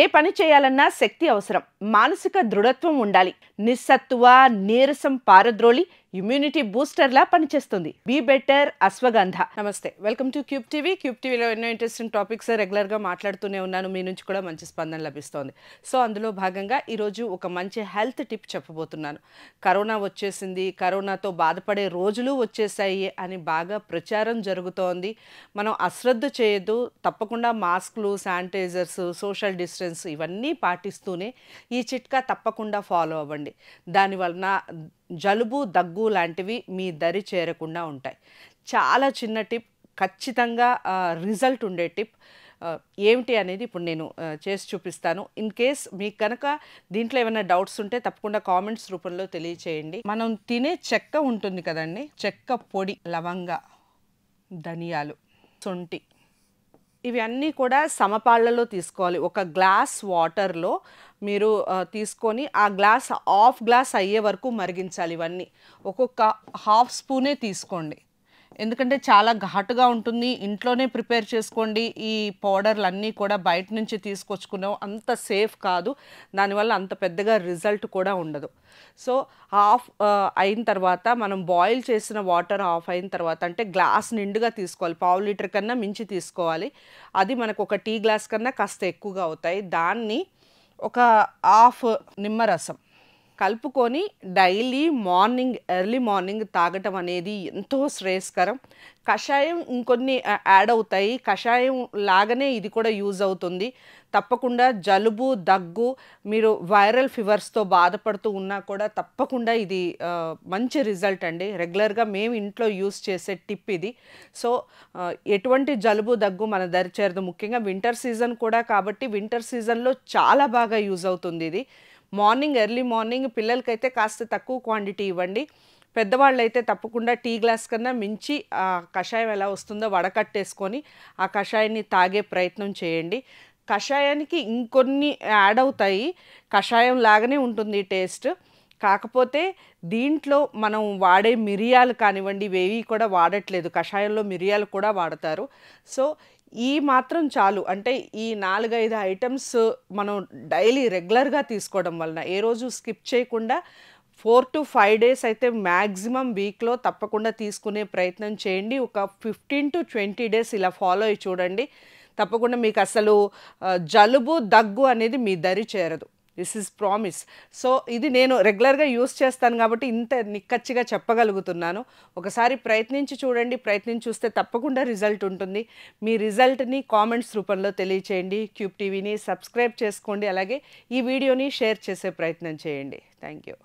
ఏ పని చేయాలన్నా శక్తి అవసరం మానసిక దృఢత్వం ఉండాలి నిస్సత్తువ నీరసం పారద్రోలి ఇమ్యూనిటీ బూస్టర్లా పనిచేస్తుంది బి బెటర్ అశ్వగంధ నమస్తే welcome to Cube TV Cube టీవీలో ఎన్నో ఇంట్రెస్టింగ్ టాపిక్స్ రెగ్యులర్గా మాట్లాడుతూనే ఉన్నాను మీ నుంచి కూడా మంచి స్పందన లభిస్తోంది సో అందులో భాగంగా ఈరోజు ఒక మంచి హెల్త్ టిప్ చెప్పబోతున్నాను కరోనా వచ్చేసింది కరోనాతో బాధపడే రోజులు వచ్చేసాయి అని బాగా ప్రచారం జరుగుతోంది మనం అశ్రద్ధ చేయొద్దు తప్పకుండా మాస్క్లు శానిటైజర్స్ సోషల్ డిస్ డిస్టెన్స్ ఇవన్నీ పాటిస్తూనే ఈ చిట్కా తప్పకుండా ఫాలో అవ్వండి దానివలన జలుబు దగ్గు లాంటివి మీ దరి చేరకుండా ఉంటాయి చాలా చిన్న టిప్ ఖచ్చితంగా రిజల్ట్ ఉండే టిప్ ఏమిటి అనేది ఇప్పుడు నేను చేసి చూపిస్తాను ఇన్ కేస్ మీకు కనుక దీంట్లో ఏమైనా డౌట్స్ ఉంటే తప్పకుండా కామెంట్స్ రూపంలో తెలియచేయండి మనం తినే చెక్క ఉంటుంది కదండి చెక్క పొడి లవంగ ధనియాలు సొంటి ఇవన్నీ కూడా సమపాళ్ళలో తీసుకోవాలి ఒక గ్లాస్ వాటర్లో మీరు తీసుకొని ఆ గ్లాస్ హాఫ్ గ్లాస్ అయ్యే వరకు మరిగించాలి ఇవన్నీ ఒక్కొక్క హాఫ్ స్పూనే తీసుకోండి ఎందుకంటే చాలా ఘాటుగా ఉంటుంది ఇంట్లోనే ప్రిపేర్ చేసుకోండి ఈ పౌడర్లు అన్నీ కూడా బయట నుంచి తీసుకొచ్చుకున్నాం అంత సేఫ్ కాదు దానివల్ల అంత పెద్దగా రిజల్ట్ కూడా ఉండదు సో ఆఫ్ అయిన తర్వాత మనం బాయిల్ చేసిన వాటర్ ఆఫ్ అయిన తర్వాత అంటే గ్లాస్ నిండుగా తీసుకోవాలి పావు లీటర్ కన్నా మించి తీసుకోవాలి అది మనకు ఒక టీ గ్లాస్ కన్నా కాస్త ఎక్కువగా అవుతాయి దాన్ని ఒక హాఫ్ నిమ్మరసం కలుపుకొని డైలీ మార్నింగ్ ఎర్లీ మార్నింగ్ తాగటం అనేది ఎంతో శ్రేయస్కరం కషాయం ఇంకొన్ని యాడ్ అవుతాయి కషాయం లాగానే ఇది కూడా యూజ్ అవుతుంది తప్పకుండా జలుబు దగ్గు మీరు వైరల్ ఫీవర్స్తో బాధపడుతూ ఉన్నా కూడా తప్పకుండా ఇది మంచి రిజల్ట్ అండి రెగ్యులర్గా మేము ఇంట్లో యూజ్ చేసే టిప్ ఇది సో ఎటువంటి జలుబు దగ్గు మన దరిచేరదు ముఖ్యంగా వింటర్ సీజన్ కూడా కాబట్టి వింటర్ సీజన్లో చాలా బాగా యూజ్ అవుతుంది ఇది మార్నింగ్ ఎర్లీ మార్నింగ్ పిల్లలకైతే కాస్త తక్కువ క్వాంటిటీ ఇవ్వండి పెద్దవాళ్ళైతే తప్పకుండా టీ గ్లాస్ కన్నా మించి ఆ కషాయం ఎలా వస్తుందో వడకట్టేసుకొని ఆ కషాయాన్ని తాగే ప్రయత్నం చేయండి కషాయానికి ఇంకొన్ని యాడ్ అవుతాయి కషాయం లాగానే ఉంటుంది టేస్ట్ కాకపోతే దీంట్లో మనం వాడే మిరియాలు కానివ్వండి వేవి కూడా వాడట్లేదు కషాయంలో మిరియాలు కూడా వాడతారు సో ఈ మాత్రం చాలు అంటే ఈ నాలుగైదు ఐటమ్స్ మనం డైలీ రెగ్యులర్గా తీసుకోవడం వలన ఏ రోజు స్కిప్ చేయకుండా ఫోర్ టు ఫైవ్ డేస్ అయితే మ్యాక్సిమం వీక్లో తప్పకుండా తీసుకునే ప్రయత్నం చేయండి ఒక ఫిఫ్టీన్ టు ట్వంటీ డేస్ ఇలా ఫాలో అయ్యి చూడండి తప్పకుండా మీకు అసలు జలుబు దగ్గు అనేది మీ దరి చేరదు దిస్ ఇస్ ప్రామిస్ సో ఇది నేను రెగ్యులర్గా యూస్ చేస్తాను కాబట్టి ఇంత నిక్కచ్చిగా చెప్పగలుగుతున్నాను ఒకసారి ప్రయత్నించి చూడండి ప్రయత్నించి చూస్తే తప్పకుండా రిజల్ట్ ఉంటుంది మీ రిజల్ట్ని కామెంట్స్ రూపంలో తెలియచేయండి క్యూబ్ టీవీని సబ్స్క్రైబ్ చేసుకోండి అలాగే ఈ వీడియోని షేర్ చేసే ప్రయత్నం చేయండి థ్యాంక్ యూ